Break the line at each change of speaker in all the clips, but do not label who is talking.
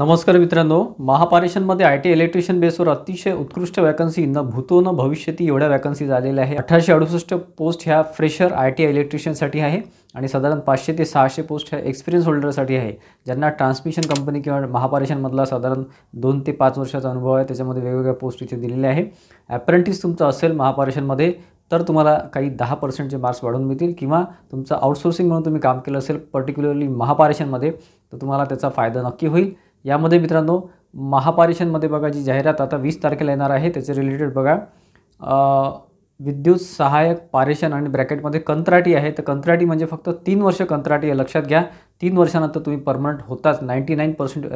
नमस्कार मित्रांनो महापारेशनमध्ये I T electrician बेसवर अतिशय उत्कृष्ट वॅकन्सी न भूतो न भविष्यती एवढ्या वॅकन्सी झालेल्या आहे अठराशे अडुसष्ट पोस्ट ह्या फ्रेशर आय टी इलेक्ट्रिशियनसाठी आहे आणि साधारण पाचशे ते सहाशे पोस्ट ह्या एक्सपिरियन्स होल्डरसाठी आहे ज्यांना ट्रान्समिशन कंपनी किंवा महापारेशनमधला साधारण दोन ते पाच वर्षाचा अनुभव आहे त्याच्यामध्ये वेगवेगळ्या पोस्ट इथे दिलेल्या आहे अप्रेंटिस तुमचं असेल महापारेशनमध्ये तर तुम्हाला काही दहा पर्सेंटचे मार्क्स वाढून मिळतील किंवा तुमचं आउटसोर्सिंग म्हणून तुम्ही काम केलं असेल पर्टिक्युलरली महापारेशनमध्ये तर तुम्हाला त्याचा फायदा नक्की होईल यामध्ये मित्रांनो महापारिषदमध्ये बघा जी जाहिरात आता वीस तारखेला येणार आहे त्याचे रिलेटेड बघा विद्युत सहायक पारेशन आणि ब्रॅकेटमध्ये कंत्राटी आहे तर कंत्राटी म्हणजे फक्त तीन वर्ष कंत्राटी आहे लक्षात घ्या तीन वर्षानंतर तुम्ही परमनंट होताच नाईंटी नाईन पर्सेंट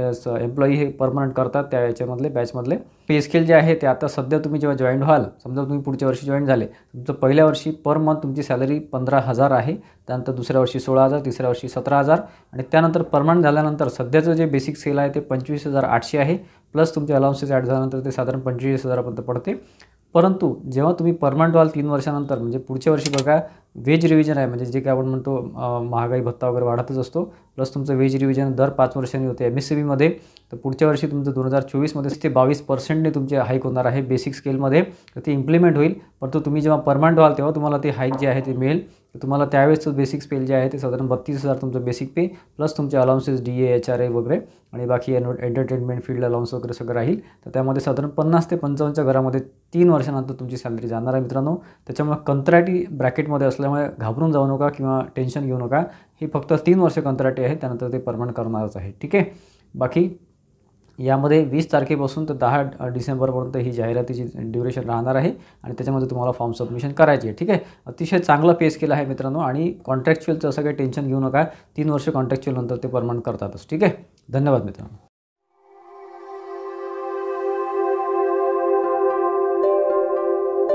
एम्प्लॉई हे परमनंट करतात त्या याच्यामधले बॅचमधले पे स्केल जे आहे ते आता सध्या तुम्ही जेव्हा जॉईन व्हाल समजा तुम्ही पुढच्या वर्षी जॉईन झाले तुमचं पहिल्या वर्षी पर मंथ तुमची सॅलरी पंधरा हजार आहे त्यानंतर दुसऱ्या वर्षी सोळा हजार तिसऱ्या वर्षी सतरा हजार आणि त्यानंतर परमनंट झाल्यानंतर सध्याचं जे बेसिक सेल आहे ते पंचवीस हजार आठशे आहे प्लस तुमचे अलाउन्सेस ॲड झाल्यानंतर ते साधारण पंचवीस हजारापर्यंत पडते परंतु जेव्हा तुम्ही परमनंट व्हाल तीन वर्षानंतर म्हणजे पुढच्या वर्षी बघा वेज रिव्हिजन आहे म्हणजे जे काय आपण म्हणतो महागाई भत्ता वगैरे वाढतच असतो प्लस तुमचं वेज रिव्हिजन दर पाच वर्षांनी होते एम एस सी बीमध्ये तर पुढच्या वर्षी तुमचं दोन हजार चोवीसमध्ये ते बावीस पर्सेंटने तुमचे हाईक होणार आहे बेसिक स्केलमध्ये तर ते इम्प्लिमेंट होईल परंतु तुम्ही जेव्हा परमनंट व्हाल तेव्हा तुम्हाला ते हाईक जे आहे ते मिळेल तुम्हाला त्यावेळेसचं बेसिक स्पेल जे आहे ते साधारण बत्तीस हजार तुमचं बेसिक पे प्लस तुमचे allowances D A H R A वगैरे आणि बाकी एंटरटेनमेंट फील्ड अलाउन्स वगैरे सगळं राहील तर त्यामध्ये साधारण पन्नास ते पंचावन्नच्या घरामध्ये तीन वर्षानंतर तुमची सॅलरी जाणार आहे मित्रांनो त्याच्यामुळे कंत्राटी ब्रॅकेटमध्ये असल्यामुळे घाबरून जाऊ नका किंवा टेन्शन घेऊ नका ही फक्त तीन वर्ष कंत्राटी आहे त्यानंतर ते परमनंट करणारच आहे ठीक आहे बाकी यामध्ये वीस तारखेपासून तर दहा डिसेंबरपर्यंत ही जाहिरातीची ड्युरेशन राहणार आहे आणि त्याच्यामध्ये तुम्हाला फॉर्म सबमिशन करायची आहे ठीक आहे अतिशय चांगला पेस केला आहे मित्रांनो आणि कॉन्ट्रॅक्च्युअलचं असं काही टेन्शन घेऊ नका तीन वर्ष कॉन्ट्रॅक्च्युअलनंतर ते परमनंट करतातच ठीक आहे धन्यवाद मित्रांनो